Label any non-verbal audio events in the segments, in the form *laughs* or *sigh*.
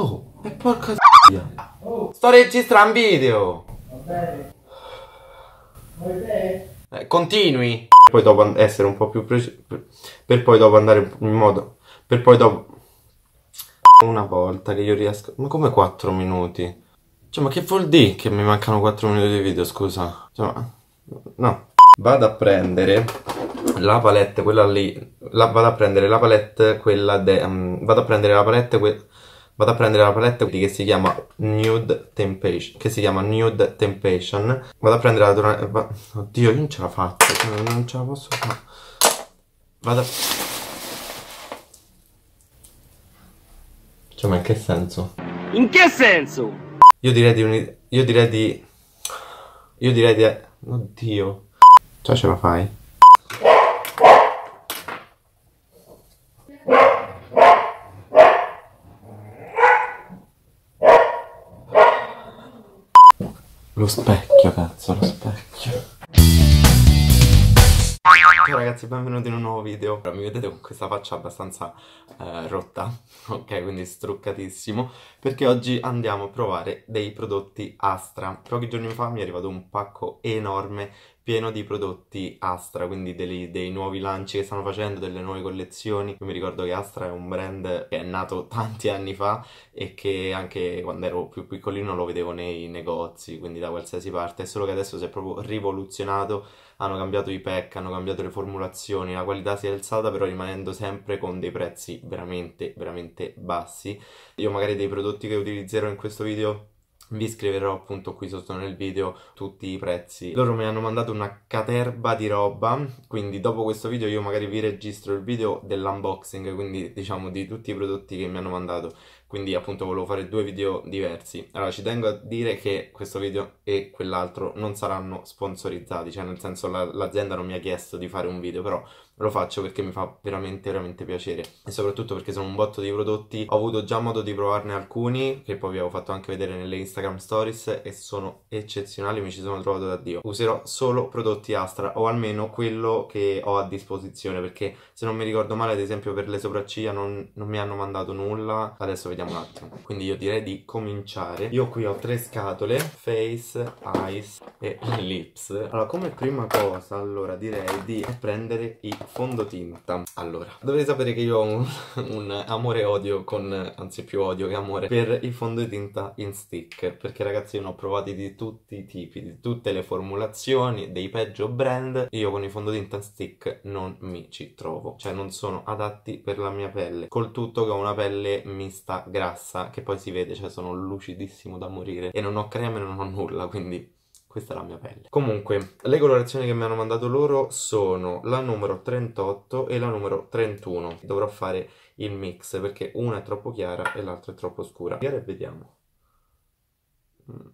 Oh, e porca zia. Oh. Sto registrando un video. Va bene. Vuoi bene Eh, continui. Poi dopo essere un po' più preciso. Per poi dopo andare in modo. Per poi dopo. Una volta che io riesco. Ma come 4 minuti? Cioè, ma che vuol dire che mi mancano 4 minuti di video, scusa? Cioè, ma... No. Vado a prendere la palette, quella lì. La, vado a prendere la palette, quella de... Um, vado a prendere la palette, quella vado a prendere la palette che si chiama Nude Temptation, che si chiama Nude Temptation, vado a prendere la tonalità, oddio io non ce la faccio, cioè, non ce la posso fare, vado a... Cioè ma in che senso? In che senso? Io direi di... io direi di... io direi di... oddio, cioè ce la fai? Lo specchio, cazzo, lo specchio. Ciao ragazzi, benvenuti in un nuovo video. Ora mi vedete con questa faccia abbastanza eh, rotta, *laughs* ok, quindi struccatissimo, perché oggi andiamo a provare dei prodotti Astra. Pochi giorni fa mi è arrivato un pacco enorme pieno di prodotti Astra, quindi dei, dei nuovi lanci che stanno facendo, delle nuove collezioni. Io mi ricordo che Astra è un brand che è nato *laughs* tanti anni fa e che anche quando ero più piccolino lo vedevo nei negozi, quindi da qualsiasi parte, solo che adesso si è proprio rivoluzionato, hanno cambiato i pack, hanno cambiato le formulazioni, la qualità si è alzata però rimanendo sempre con dei prezzi veramente veramente bassi. Io magari dei prodotti che utilizzerò in questo video vi scriverò appunto qui sotto nel video tutti i prezzi. Loro mi hanno mandato una caterba di roba, quindi dopo questo video io magari vi registro il video dell'unboxing, quindi diciamo di tutti i prodotti che mi hanno mandato. Quindi appunto volevo fare due video diversi. Allora ci tengo a dire che questo video e quell'altro non saranno sponsorizzati, cioè nel senso l'azienda non mi ha chiesto di fare un video, però lo faccio perché mi fa veramente veramente piacere e soprattutto perché sono un botto di prodotti ho avuto già modo di provarne alcuni che poi vi avevo fatto anche vedere nelle Instagram stories e sono eccezionali mi ci sono trovato da dio userò solo prodotti Astra o almeno quello che ho a disposizione perché se non mi ricordo male ad esempio per le sopracciglia non, non mi hanno mandato nulla adesso vediamo un attimo quindi io direi di cominciare io qui ho tre scatole face, eyes e *laughs* lips. Allora, come prima cosa, allora, direi di prendere i fondotinta. Allora, dovete sapere che io ho un, *laughs* un amore odio con, anzi più odio che amore, per i fondotinta in stick. Perché ragazzi io ne ho provati di tutti i tipi, di tutte le formulazioni, dei peggio brand. Io con i fondotinta in stick non mi ci trovo. Cioè non sono adatti per la mia pelle. Col tutto che ho una pelle mista grassa, che poi si vede, cioè sono lucidissimo da morire. E non ho creme, non ho nulla, quindi questa è la mia pelle. Comunque, le colorazioni che mi hanno mandato loro sono la numero 38 e la numero 31. Dovrò fare il mix perché una è troppo chiara e l'altra è troppo scura. E vediamo. Mm.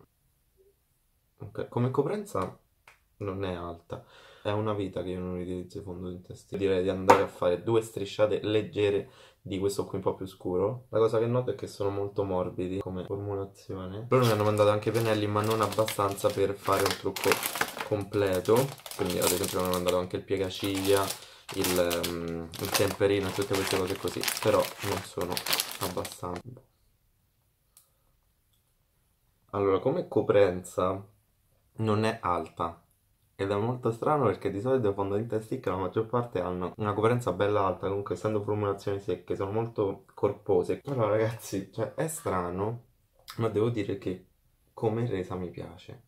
Ok, come coprenza non è alta. È una vita che io non utilizzo i fondo in testa. Direi di andare a fare due strisciate leggere di questo qui un po' più scuro. La cosa che noto è che sono molto morbidi come formulazione. Loro mi hanno mandato anche pennelli ma non abbastanza per fare un trucco completo. Quindi ad esempio mi hanno mandato anche il piegaciglia, il, um, il temperino e tutte queste cose così. Però non sono abbastanza. Allora, come coprenza non è alta, ed è molto strano perché di solito i fondenti e stick la maggior parte hanno una coperenza bella alta, comunque essendo formulazioni secche, sono molto corpose. Però ragazzi, cioè, è strano, ma devo dire che come resa mi piace.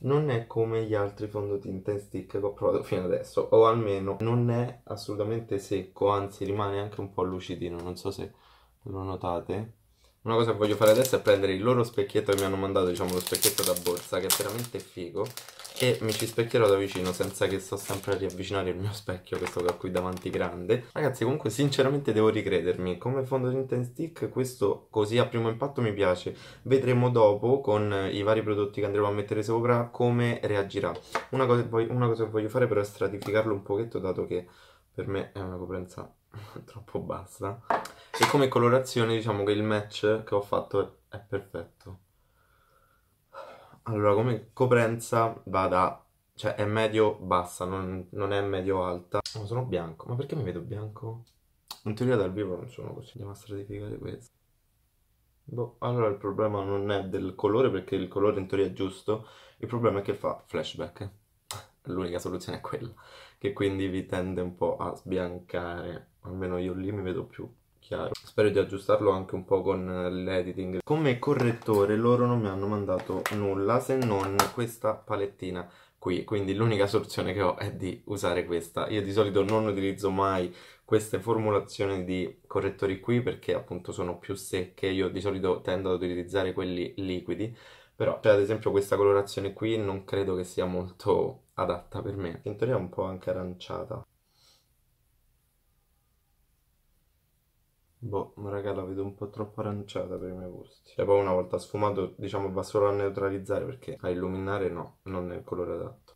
Non è come gli altri fondotinta in stick che ho provato fino adesso, o almeno non è assolutamente secco, anzi rimane anche un po' lucidino, non so se lo notate. Una cosa che voglio fare adesso è prendere il loro specchietto che mi hanno mandato, diciamo lo specchietto da borsa, che è veramente figo. E mi ci specchierò da vicino senza che sto sempre a riavvicinare il mio specchio, questo che ho qui davanti grande. Ragazzi, comunque sinceramente devo ricredermi. Come fondotinta in stick, questo così a primo impatto mi piace. Vedremo dopo, con i vari prodotti che andremo a mettere sopra, come reagirà. Una cosa, una cosa che voglio fare però è stratificarlo un pochetto, dato che per me è una coprenza *laughs* troppo bassa. E come colorazione diciamo che il match che ho fatto è, è perfetto. Allora, come coprenza va da... Cioè, è medio-bassa, non, non, è medio-alta. Oh, sono bianco. Ma perché mi vedo bianco? In teoria dal vivo non sono così. Andiamo a stratificare questo. Boh, allora il problema non è del colore, perché il colore in teoria è giusto. Il problema è che fa flashback. *laughs* L'unica soluzione è quella. Che quindi vi tende un po' a sbiancare. Almeno io lì mi vedo più chiaro. Spero di aggiustarlo anche un po' con eh, l'editing. Come correttore loro non mi hanno mandato nulla se non questa palettina qui, quindi l'unica soluzione che ho è di usare questa. Io di solito non utilizzo mai queste formulazioni di correttori qui perché appunto sono più secche, io di solito tendo ad utilizzare quelli liquidi, però cioè, ad esempio questa colorazione qui non credo che sia molto adatta per me. In teoria è un po' anche aranciata. Boh, raga, la vedo un po' troppo aranciata per i miei gusti. E cioè, poi una volta sfumato, diciamo, va solo a neutralizzare perché a illuminare no, non è il colore adatto.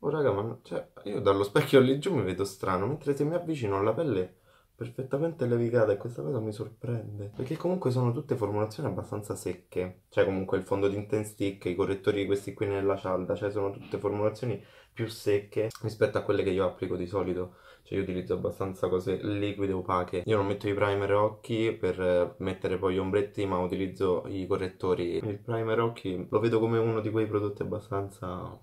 Oh, raga, ma no, cioè, io dallo specchio lì giù mi vedo strano, mentre se mi avvicino alla pelle perfettamente levigata e questa cosa mi sorprende. Perché comunque sono tutte formulazioni abbastanza secche. Cioè comunque il fondo di intent stick, i correttori di questi qui nella cialda, cioè sono tutte formulazioni più secche rispetto a quelle che io applico di solito. Cioè io utilizzo abbastanza cose liquide, opache. Io non metto i primer occhi per eh, mettere poi gli ombretti, ma utilizzo i correttori. Il primer occhi lo vedo come uno di quei prodotti abbastanza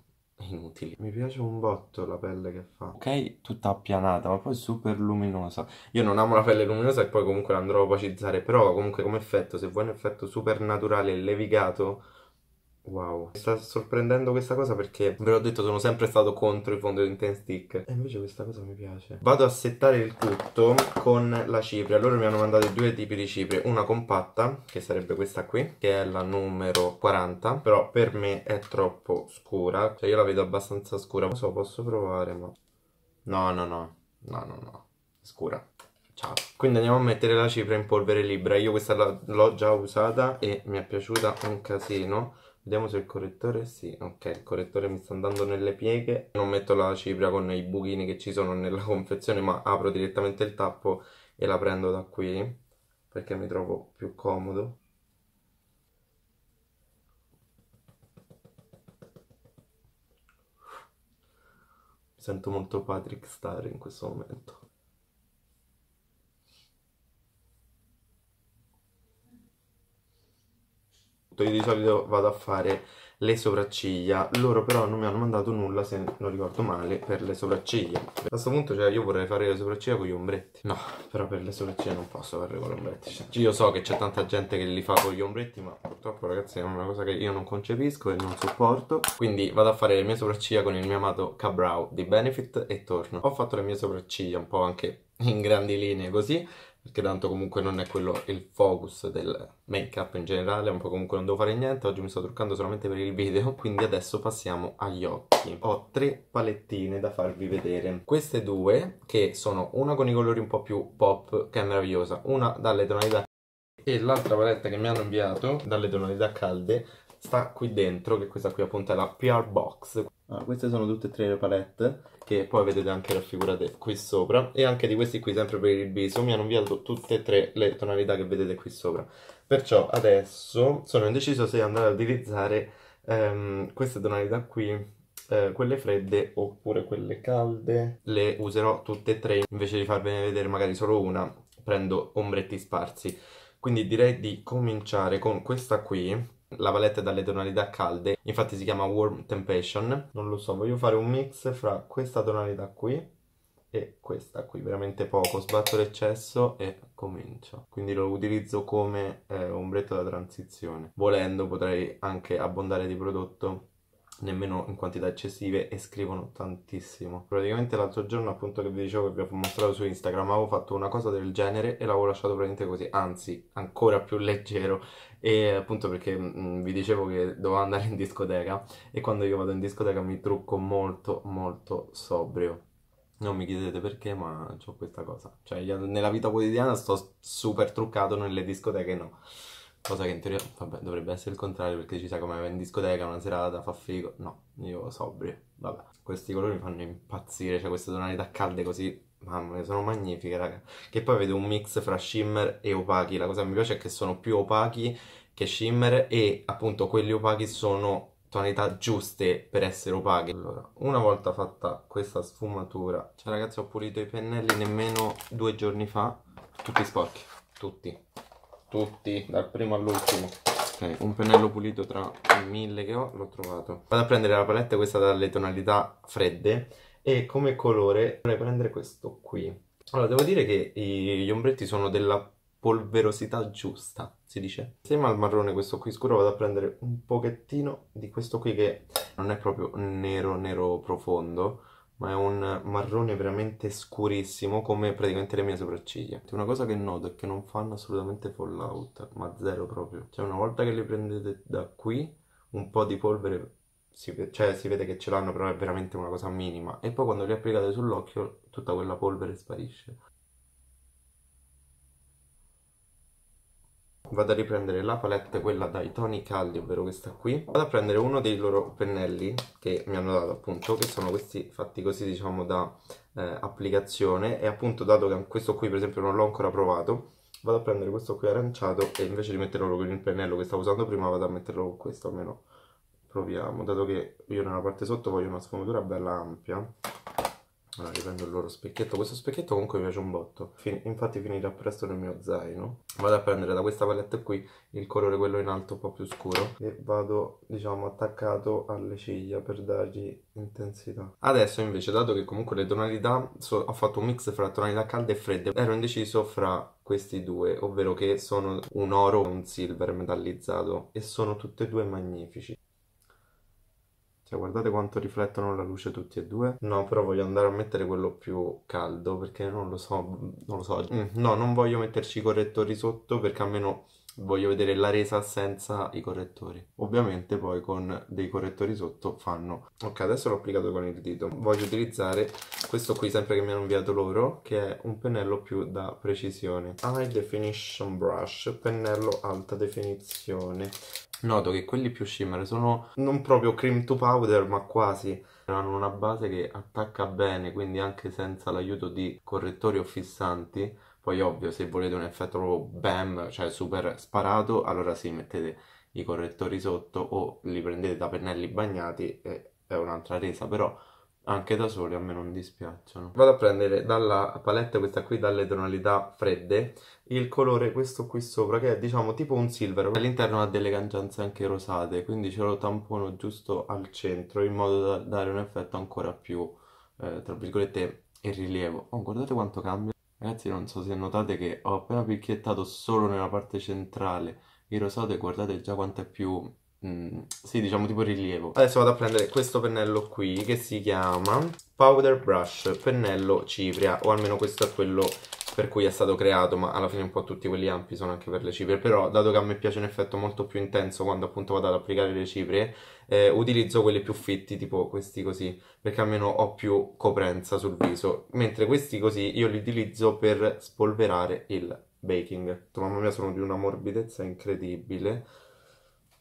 inutili. Mi piace un botto la pelle che fa. Ok, tutta appianata, ma poi super luminosa. Io non amo la pelle luminosa e poi comunque la andrò a opacizzare, però comunque come effetto, se vuoi un effetto super naturale e levigato Wow, mi sta sorprendendo questa cosa perché ve l'ho detto sono sempre stato contro il fondue stick E invece questa cosa mi piace Vado a settare il tutto con la cipria Loro mi hanno mandato due tipi di cipria Una compatta, che sarebbe questa qui Che è la numero 40 Però per me è troppo scura Cioè io la vedo abbastanza scura Non so, posso provare ma... No, no, no No, no, no Scura Ciao. Quindi andiamo a mettere la cipria in polvere libera. Io questa l'ho già usata e mi è piaciuta un casino Vediamo se il correttore sì. Ok, il correttore mi sta andando nelle pieghe. Non metto la cipria con i buchini che ci sono nella confezione, ma apro direttamente il tappo e la prendo da qui perché mi trovo più comodo. Mi sento molto Patrick Star in questo momento. tutto. Io di solito vado a fare le sopracciglia, loro però non mi hanno mandato nulla se non ricordo male per le sopracciglia. A questo punto cioè io vorrei fare le sopracciglia con gli ombretti. No, però per le sopracciglia non posso fare con gli ombretti. Cioè, io so che c'è tanta gente che li fa con gli ombretti, ma purtroppo ragazzi è una cosa che io non concepisco e non sopporto. Quindi vado a fare le mie sopracciglia con il mio amato Cabrow di Benefit e torno. Ho fatto le mie sopracciglia un po' anche in grandi linee così perché tanto comunque non è quello il focus del make up in generale, un po' comunque non devo fare niente, oggi mi sto truccando solamente per il video, *laughs* quindi adesso passiamo agli occhi. Ho tre palettine da farvi vedere, queste due che sono una con i colori un po' più pop che è meravigliosa, una dalle tonalità e l'altra paletta che mi hanno inviato dalle tonalità calde sta qui dentro, che questa qui appunto è la PR Box. Allora, queste sono tutte e tre le palette, che poi vedete anche raffigurate qui sopra, e anche di questi qui, sempre per il viso, mi hanno inviato tutte e tre le tonalità che vedete qui sopra. Perciò adesso sono indeciso se andare ad utilizzare ehm, queste tonalità qui, eh, quelle fredde oppure quelle calde. Le userò tutte e tre, invece di farvene vedere magari solo una, prendo ombretti sparsi. Quindi direi di cominciare con questa qui, la valletta dalle tonalità calde, infatti si chiama Warm Temptation. Non lo so, voglio fare un mix fra questa tonalità qui e questa qui, veramente poco. Sbatto l'eccesso e comincio. Quindi lo utilizzo come eh, ombretto da transizione. Volendo potrei anche abbondare di prodotto nemmeno in quantità eccessive e scrivono tantissimo. Praticamente l'altro giorno appunto che vi dicevo che vi ho mostrato su Instagram avevo fatto una cosa del genere e l'avevo lasciato praticamente così, anzi ancora più leggero e appunto perché mh, mm, vi dicevo che dovevo andare in discoteca e quando io vado in discoteca mi trucco molto molto sobrio. Non mi chiedete perché, ma ho questa cosa. Cioè, nella vita quotidiana sto super truccato, nelle discoteche no. Cosa che in teoria, vabbè, dovrebbe essere il contrario perché ci sa come in discoteca una serata fa figo. No, io sobrio, vabbè. Questi colori mi fanno impazzire, cioè queste tonalità calde così, mamma mia, sono magnifiche, raga. Che poi vedo un mix fra shimmer e opachi. La cosa che mi piace è che sono più opachi che shimmer e appunto quelli opachi sono tonalità giuste per essere opache. Allora, una volta fatta questa sfumatura, cioè ragazzi ho pulito i pennelli nemmeno due giorni fa, tutti sporchi, tutti tutti, dal primo all'ultimo. Ok, un pennello pulito tra i mille che ho, l'ho trovato. Vado a prendere la palette, questa dalle tonalità fredde, e come colore vorrei prendere questo qui. Allora, devo dire che gli ombretti sono della polverosità giusta, si dice. Insieme al marrone questo qui scuro vado a prendere un pochettino di questo qui che non è proprio nero nero profondo, ma è un marrone veramente scurissimo come praticamente le mie sopracciglia. Cioè, una cosa che noto è che non fanno assolutamente fallout, ma zero proprio. Cioè una volta che le prendete da qui, un po' di polvere, si, cioè si vede che ce l'hanno, però è veramente una cosa minima. E poi quando le applicate sull'occhio, tutta quella polvere sparisce. vado a riprendere la palette, quella dai toni caldi, ovvero questa qui. Vado a prendere uno dei loro pennelli che mi hanno dato appunto, che sono questi fatti così diciamo da eh, applicazione e appunto dato che questo qui per esempio non l'ho ancora provato, vado a prendere questo qui aranciato e invece di metterlo con il pennello che stavo usando prima vado a metterlo con questo, almeno proviamo, dato che io nella parte sotto voglio una sfumatura bella ampia. Allora, riprendo il loro specchietto. Questo specchietto comunque mi piace un botto. Fin infatti finirà presto nel mio zaino. Vado a prendere da questa palette qui il colore quello in alto un po' più scuro. E vado, diciamo, attaccato alle ciglia per dargli intensità. Adesso invece, dato che comunque le tonalità... So ho fatto un mix fra tonalità calde e fredde. Ero indeciso fra questi due, ovvero che sono un oro e un silver metallizzato. E sono tutti e due magnifici. Cioè, guardate quanto riflettono la luce tutti e due. No, però voglio andare a mettere quello più caldo perché non lo so, non lo so. Mm, no, non voglio metterci i correttori sotto perché almeno voglio vedere la resa senza i correttori. Ovviamente poi con dei correttori sotto fanno. Ok, adesso l'ho applicato con il dito. Voglio utilizzare questo qui sempre che mi hanno inviato loro, che è un pennello più da precisione. High Definition Brush, pennello alta definizione noto che quelli più shimmer sono non proprio cream to powder, ma quasi. Hanno una base che attacca bene, quindi anche senza l'aiuto di correttori o fissanti. Poi ovvio, se volete un effetto proprio bam, cioè super sparato, allora sì, mettete i correttori sotto o li prendete da pennelli bagnati e è un'altra resa, però anche da soli a me non dispiacciono. Vado a prendere dalla palette, questa qui, dalle tonalità fredde, il colore questo qui sopra, che è diciamo tipo un silver. All'interno ha delle cangianze anche rosate, quindi ce lo tampono giusto al centro, in modo da dare un effetto ancora più, eh, tra virgolette, in rilievo. Oh, guardate quanto cambia. Ragazzi, non so se notate che ho appena picchiettato solo nella parte centrale il rosato e guardate già quanto è più Mm, sì, diciamo tipo rilievo. Adesso vado a prendere questo pennello qui che si chiama Powder Brush, pennello cipria, o almeno questo è quello per cui è stato creato, ma alla fine un po' tutti quelli ampi sono anche per le ciprie, però dato che a me piace un effetto molto più intenso quando appunto vado ad applicare le ciprie, eh, utilizzo quelli più fitti, tipo questi così, perché almeno ho più coprenza sul viso, mentre questi così io li utilizzo per spolverare il baking. Mamma mia, sono di una morbidezza incredibile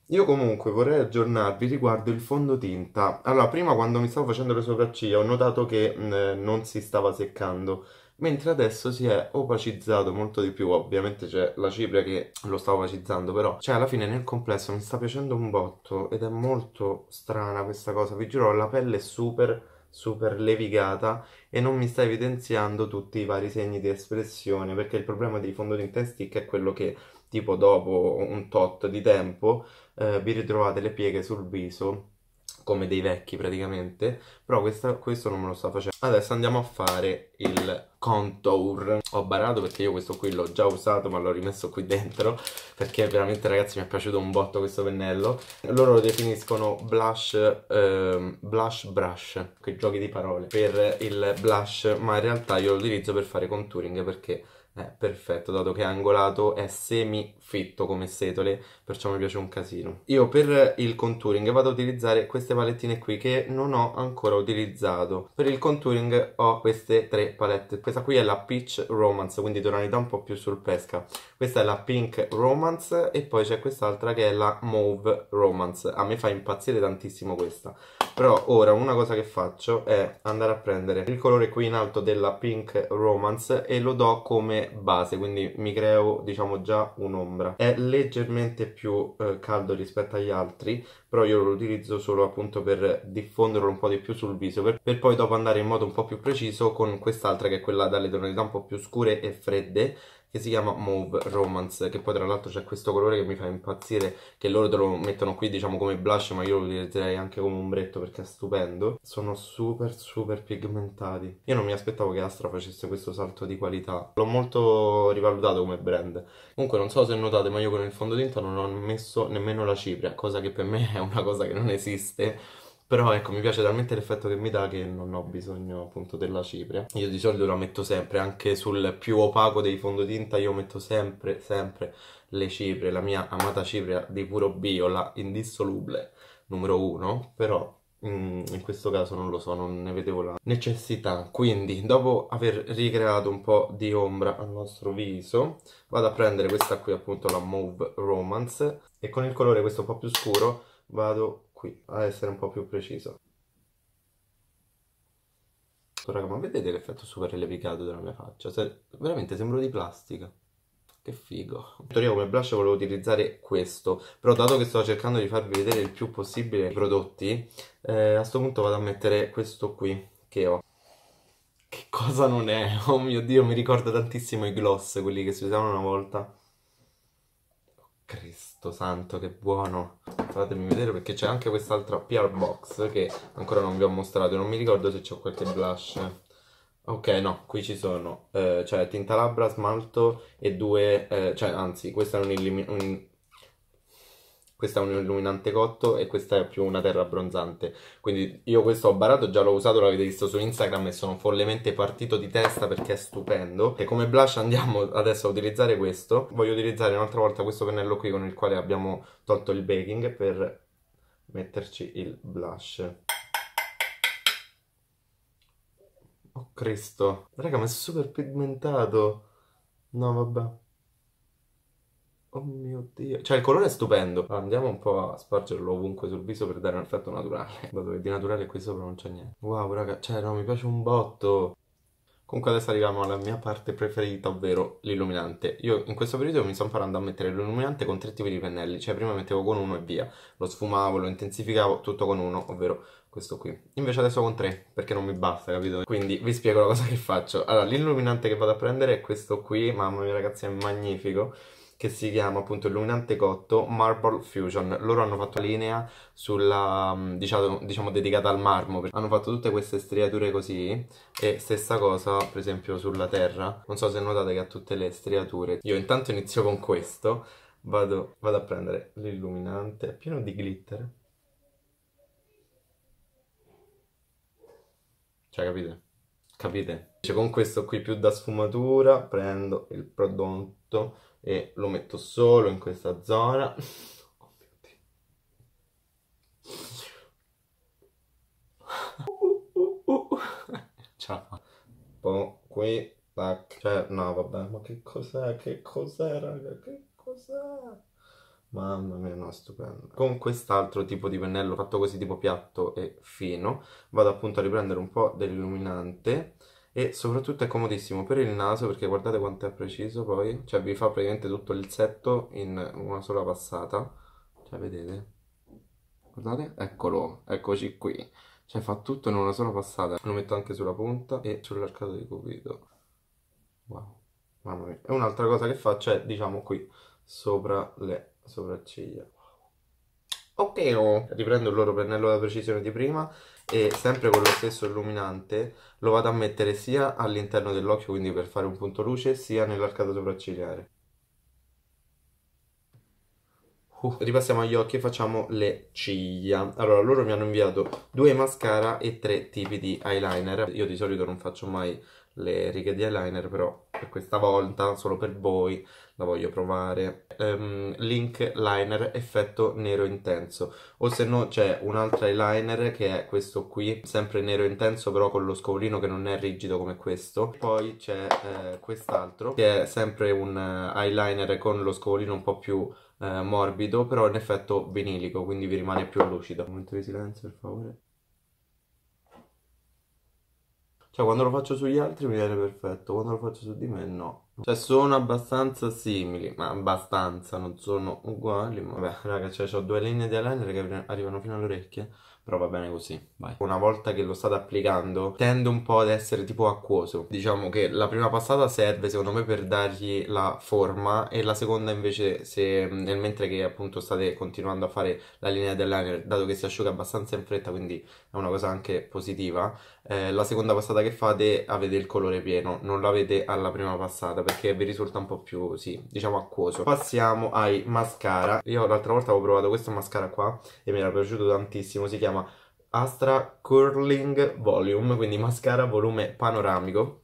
io comunque vorrei aggiornarvi riguardo il fondotinta. Allora, prima quando mi stavo facendo le sopracciglia ho notato che mh, non si stava seccando, mentre adesso si è opacizzato molto di più. Ovviamente c'è la cipria che lo sta opacizzando, però cioè alla fine nel complesso mi sta piacendo un botto ed è molto strana questa cosa, vi giuro, la pelle è super super levigata e non mi sta evidenziando tutti i vari segni di espressione perché il problema dei fondotinta e stick è quello che tipo dopo un tot di tempo eh, vi ritrovate le pieghe sul viso come dei vecchi praticamente però questa, questo non me lo sta facendo adesso andiamo a fare il contour ho barato perché io questo qui l'ho già usato ma l'ho rimesso qui dentro perché veramente ragazzi mi è piaciuto un botto questo pennello loro lo definiscono blush ehm, blush brush che giochi di parole per il blush ma in realtà io lo utilizzo per fare contouring perché eh, perfetto, dato che è angolato, è semi-fitto come setole, perciò mi piace un casino. Io per il contouring vado a utilizzare queste palettine qui che non ho ancora utilizzato. Per il contouring ho queste tre palette. Questa qui è la Peach Romance, quindi tonalità un po' più sul pesca. Questa è la Pink Romance e poi c'è quest'altra che è la Mauve Romance. A me fa impazzire tantissimo questa. Però ora una cosa che faccio è andare a prendere il colore qui in alto della Pink Romance e lo do come base, quindi mi creo diciamo già un'ombra. È leggermente più eh, caldo rispetto agli altri, però io lo utilizzo solo appunto per diffonderlo un po' di più sul viso, per, per poi dopo andare in modo un po' più preciso con quest'altra che è quella dalle tonalità un po' più scure e fredde, che si chiama Mauve Romance, che poi tra l'altro c'è questo colore che mi fa impazzire, che loro te lo mettono qui diciamo come blush, ma io lo utilizzerei anche come ombretto perché è stupendo. Sono super super pigmentati. Io non mi aspettavo che Astra facesse questo salto di qualità. L'ho molto rivalutato come brand. Comunque non so se notate, ma io con il fondotinta non ho messo nemmeno la cipria, cosa che per me è una cosa che non esiste però ecco, mi piace talmente l'effetto che mi dà che non ho bisogno appunto della cipria. Io di solito la metto sempre, anche sul più opaco dei fondotinta io metto sempre, sempre le cipre, la mia amata cipria di puro bio, la indissolubile numero uno. però mm, in questo caso non lo so, non ne vedevo la necessità. Quindi, dopo aver ricreato un po' di ombra al nostro viso, vado a prendere questa qui, appunto la Mauve Romance, e con il colore questo un po' più scuro vado qui, a essere un po' più preciso. Raga, ma vedete l'effetto super levigato della mia faccia? Se, cioè, veramente sembro di plastica. Che figo. In teoria come blush volevo utilizzare questo, però dato che sto cercando di farvi vedere il più possibile i prodotti, eh, a questo punto vado a mettere questo qui che ho. Che cosa non è? *laughs* Oh mio Dio, mi ricorda tantissimo i gloss, quelli che si usavano una volta. Oh, Cristo. Cristo santo, che buono. Fatemi vedere perché c'è anche quest'altra PR box che ancora non vi ho mostrato. Non mi ricordo se c'è qualche blush. Ok, no, qui ci sono, eh, cioè tinta labbra, smalto e due, eh, cioè anzi, questo è un, un questa è un illuminante cotto e questa è più una terra abbronzante. Quindi io questo ho barato, già l'ho usato, l'avete visto su Instagram e sono follemente partito di testa perché è stupendo. E come blush andiamo adesso a utilizzare questo. Voglio utilizzare un'altra volta questo pennello qui con il quale abbiamo tolto il baking per metterci il blush. Oh Cristo, raga ma è super pigmentato. No vabbè. Oh mio dio. Cioè il colore è stupendo. Allora, andiamo un po' a spargerlo ovunque sul viso per dare un effetto naturale. *laughs* Dato che di naturale qui sopra non c'è niente. Wow, raga, cioè no, mi piace un botto. Comunque adesso arriviamo alla mia parte preferita, ovvero l'illuminante. Io in questo periodo mi sto imparando a mettere l'illuminante con tre tipi di pennelli, cioè prima mettevo con uno e via, lo sfumavo, lo intensificavo, tutto con uno, ovvero questo qui. Invece adesso con tre, perché non mi basta, capito? Quindi vi spiego la cosa che faccio. Allora, l'illuminante che vado a prendere è questo qui, mamma mia ragazzi è magnifico che si chiama appunto illuminante cotto Marble Fusion. Loro hanno fatto la linea sulla, mm, diciamo, diciamo, dedicata al marmo. Hanno fatto tutte queste striature così e stessa cosa per esempio sulla terra. Non so se notate che ha tutte le striature. Io intanto inizio con questo. Vado, vado a prendere l'illuminante, pieno di glitter. Cioè, capite? Capite? Cioè, con questo qui più da sfumatura prendo il prodotto e lo metto solo in questa zona. Oh *laughs* Ciao. Boh, qui, tac, cioè, no vabbè, ma che cos'è, che cos'è raga, che cos'è? Mamma mia, no, stupendo. Con quest'altro tipo di pennello fatto così tipo piatto e fino, vado appunto a riprendere un po' dell'illuminante e soprattutto è comodissimo per il naso perché guardate quanto è preciso poi, cioè vi fa praticamente tutto il setto in una sola passata, cioè vedete, guardate, eccolo, eccoci qui, cioè fa tutto in una sola passata, lo metto anche sulla punta e sull'arcato di cupido, wow, mamma mia, e un'altra cosa che faccio è diciamo qui, sopra le sopracciglia. Ok, oh. riprendo il loro pennello da precisione di prima e sempre con lo stesso illuminante lo vado a mettere sia all'interno dell'occhio, quindi per fare un punto luce, sia nell'arcata sopraccigliare. Uh, ripassiamo agli occhi e facciamo le ciglia. Allora, loro mi hanno inviato due mascara e tre tipi di eyeliner. Io di solito non faccio mai le righe di eyeliner, però per questa volta, solo per voi, la voglio provare. Um, link liner effetto nero intenso, o se no c'è un altro eyeliner che è questo qui, sempre nero intenso però con lo scovolino che non è rigido come questo. Poi c'è eh, quest'altro che è sempre un eh, eyeliner con lo scovolino un po' più eh, morbido, però in effetto vinilico, quindi vi rimane più lucido. Un momento di silenzio per favore. Cioè, quando lo faccio sugli altri mi viene perfetto, quando lo faccio su di me no. Cioè, sono abbastanza simili, ma abbastanza, non sono uguali. Ma... Vabbè, raga, cioè, ho due linee di eyeliner che arrivano fino alle orecchie però va bene così, vai. Una volta che lo state applicando tende un po' ad essere tipo acquoso. Diciamo che la prima passata serve secondo me per dargli la forma e la seconda invece se nel mentre che appunto state continuando a fare la linea dell'liner, dato che si asciuga abbastanza in fretta, quindi è una cosa anche positiva, eh, la seconda passata che fate avete il colore pieno, non l'avete alla prima passata perché vi risulta un po' più, sì, diciamo acquoso. Passiamo ai mascara. Io l'altra volta avevo provato questo mascara qua e mi era piaciuto tantissimo, si chiama chiama Astra Curling Volume, quindi mascara volume panoramico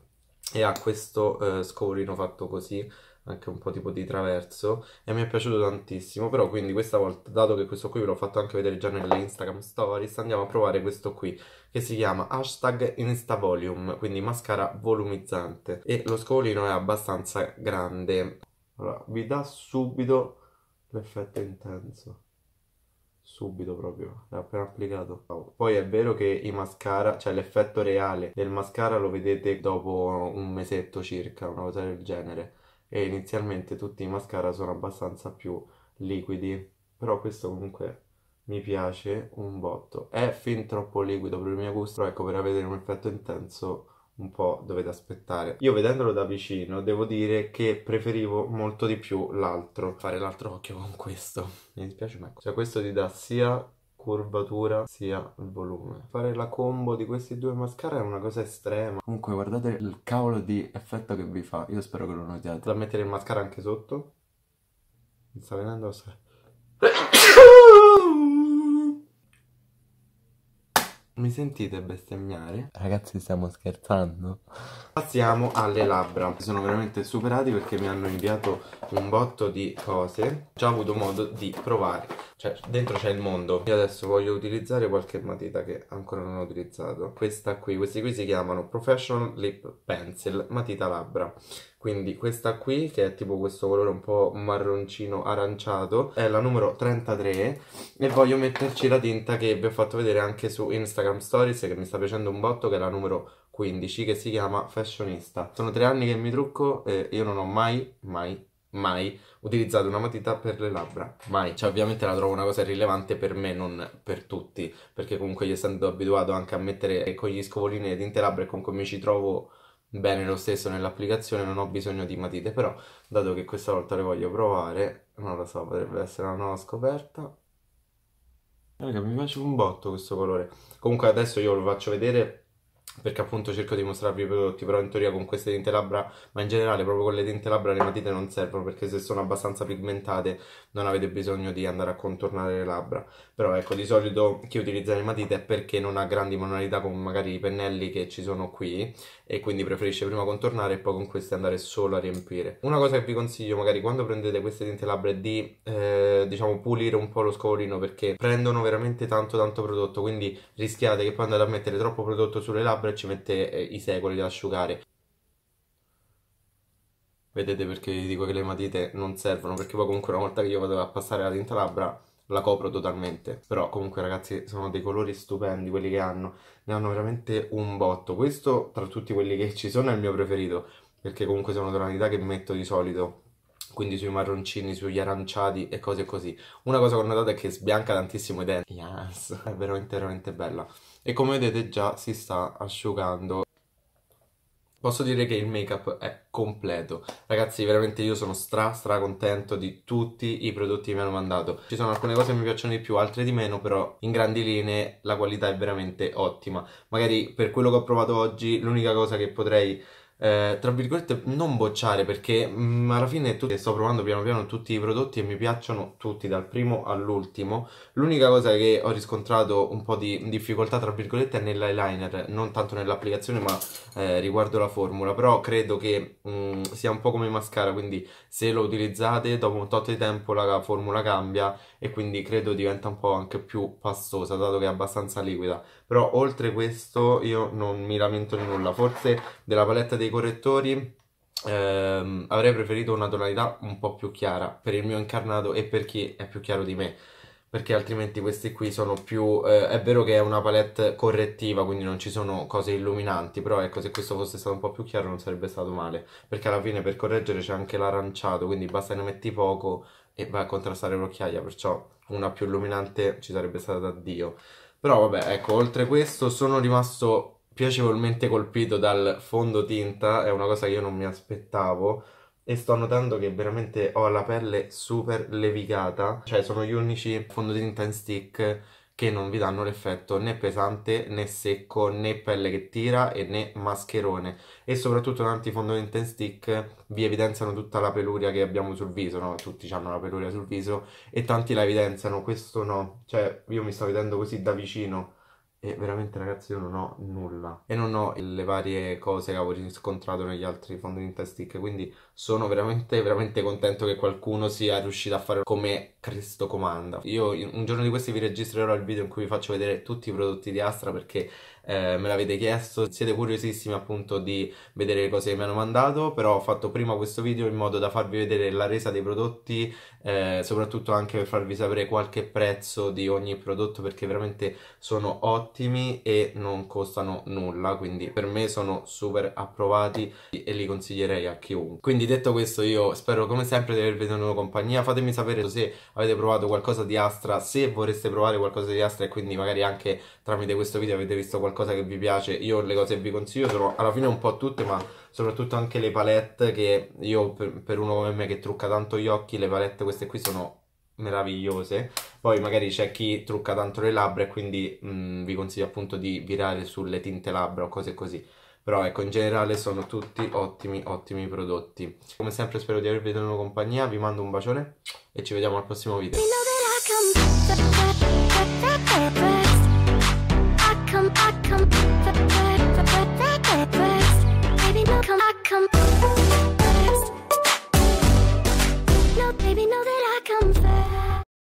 e ha questo eh, scorino fatto così anche un po' tipo di traverso e mi è piaciuto tantissimo però quindi questa volta dato che questo qui ve l'ho fatto anche vedere già nelle Instagram stories andiamo a provare questo qui che si chiama hashtag instavolume quindi mascara volumizzante e lo scovolino è abbastanza grande allora vi dà subito l'effetto intenso subito proprio, l'ha appena applicato. Poi è vero che i mascara, cioè l'effetto reale del mascara lo vedete dopo un mesetto circa, una cosa del genere. E inizialmente tutti i mascara sono abbastanza più liquidi, però questo comunque mi piace un botto. È fin troppo liquido per il mio gusto, però ecco per avere un effetto intenso un po' dovete aspettare. Io vedendolo da vicino devo dire che preferivo molto di più l'altro, fare l'altro occhio con questo. Mi dispiace ma... Cioè questo ti dà sia curvatura sia il volume. Fare la combo di questi due mascara è una cosa estrema. Comunque guardate il cavolo di effetto che vi fa, io spero che lo notiate. Da mettere il mascara anche sotto. Mi sta venendo... a Mi sentite bestemmiare? Ragazzi stiamo scherzando Passiamo alle labbra Sono veramente superati perché mi hanno inviato un botto di cose Ho già avuto modo di provare cioè, dentro c'è il mondo. Io adesso voglio utilizzare qualche matita che ancora non ho utilizzato. Questa qui, questi qui si chiamano Professional Lip Pencil, matita labbra. Quindi questa qui, che è tipo questo colore un po' marroncino aranciato, è la numero 33 e voglio metterci la tinta che vi ho fatto vedere anche su Instagram Stories, che mi sta piacendo un botto, che è la numero 15, che si chiama Fashionista. Sono tre anni che mi trucco e io non ho mai, mai, mai Utilizzate una matita per le labbra. Mai, cioè ovviamente la trovo una cosa rilevante per me, non per tutti, perché comunque io essendo abituato anche a mettere con gli scovolini le tinte labbra e comunque mi ci trovo bene lo stesso nell'applicazione, non ho bisogno di matite, però dato che questa volta le voglio provare, non lo so, potrebbe essere una nuova scoperta. Raga, mi piace un botto questo colore. Comunque adesso io lo faccio vedere perché appunto cerco di mostrarvi i prodotti, però in teoria con queste dentelabra, ma in generale proprio con le dentelabra le matite non servono perché se sono abbastanza pigmentate non avete bisogno di andare a contornare le labbra. Però ecco, di solito chi utilizza le matite è perché non ha grandi manualità con magari i pennelli che ci sono qui e quindi preferisce prima contornare e poi con queste andare solo a riempire. Una cosa che vi consiglio magari quando prendete queste dentelabra è di eh, diciamo pulire un po' lo scovolino perché prendono veramente tanto tanto prodotto, quindi rischiate che poi andate a mettere troppo prodotto sulle labbra labbra e ci mette eh, i secoli ad asciugare. Vedete perché vi dico che le matite non servono, perché poi comunque una volta che io vado a passare la tinta labbra la copro totalmente. Però comunque ragazzi sono dei colori stupendi quelli che hanno, ne hanno veramente un botto. Questo tra tutti quelli che ci sono è il mio preferito, perché comunque sono tonalità che metto di solito quindi sui marroncini, sugli aranciati e cose così. Una cosa che ho notato è che sbianca tantissimo i denti. Yes, è veramente, veramente bella e come vedete già si sta asciugando. Posso dire che il make-up è completo. Ragazzi, veramente io sono stra stra contento di tutti i prodotti che mi hanno mandato. Ci sono alcune cose che mi piacciono di più, altre di meno, però in grandi linee la qualità è veramente ottima. Magari per quello che ho provato oggi, l'unica cosa che potrei eh, tra virgolette non bocciare perché mh, mm, alla fine tu, sto provando piano piano tutti i prodotti e mi piacciono tutti dal primo all'ultimo l'unica cosa che ho riscontrato un po' di difficoltà tra virgolette è nell'eyeliner non tanto nell'applicazione ma eh, riguardo la formula però credo che mh, mm, sia un po' come mascara quindi se lo utilizzate dopo un tot di tempo la formula cambia e quindi credo diventa un po' anche più pastosa, dato che è abbastanza liquida però oltre questo io non mi lamento di nulla forse della paletta dei correttori ehm, avrei preferito una tonalità un po' più chiara per il mio incarnato e per chi è più chiaro di me perché altrimenti questi qui sono più... Eh, è vero che è una palette correttiva, quindi non ci sono cose illuminanti, però ecco, se questo fosse stato un po' più chiaro non sarebbe stato male, perché alla fine per correggere c'è anche l'aranciato, quindi basta ne metti poco e va a contrastare l'occhiaia, perciò una più illuminante ci sarebbe stata da Dio. Però vabbè, ecco, oltre questo sono rimasto piacevolmente colpito dal fondotinta, è una cosa che io non mi aspettavo e sto notando che veramente ho la pelle super levicata, cioè sono gli unici fondotinta in stick che non vi danno l'effetto né pesante né secco né pelle che tira e né mascherone e soprattutto tanti fondotinta in stick vi evidenziano tutta la peluria che abbiamo sul viso no? tutti hanno la peluria sul viso e tanti la evidenziano questo no cioè io mi sto vedendo così da vicino e veramente ragazzi io non ho nulla e non ho le varie cose che avevo riscontrato negli altri fondi in test stick quindi sono veramente, veramente contento che qualcuno sia riuscito a fare come Cristo comanda. Io un giorno di questi vi registrerò il video in cui vi faccio vedere tutti i prodotti di Astra perché eh, me l'avete chiesto, siete curiosissimi appunto di vedere le cose che mi hanno mandato, però ho fatto prima questo video in modo da farvi vedere la resa dei prodotti, eh, soprattutto anche per farvi sapere qualche prezzo di ogni prodotto perché veramente sono ottimi e non costano nulla, quindi per me sono super approvati e li consiglierei a chiunque. Quindi quindi detto questo io spero come sempre di avervi tenuto compagnia, fatemi sapere se avete provato qualcosa di Astra, se vorreste provare qualcosa di Astra e quindi magari anche tramite questo video avete visto qualcosa che vi piace, io le cose che vi consiglio sono alla fine un po' tutte ma soprattutto anche le palette che io per, uno come me che trucca tanto gli occhi, le palette queste qui sono meravigliose poi magari c'è chi trucca tanto le labbra e quindi mh, mm, vi consiglio appunto di virare sulle tinte labbra o cose così però ecco, in generale sono tutti ottimi, ottimi prodotti. Come sempre spero di avervi tenuto compagnia, vi mando un bacione e ci vediamo al prossimo video. come,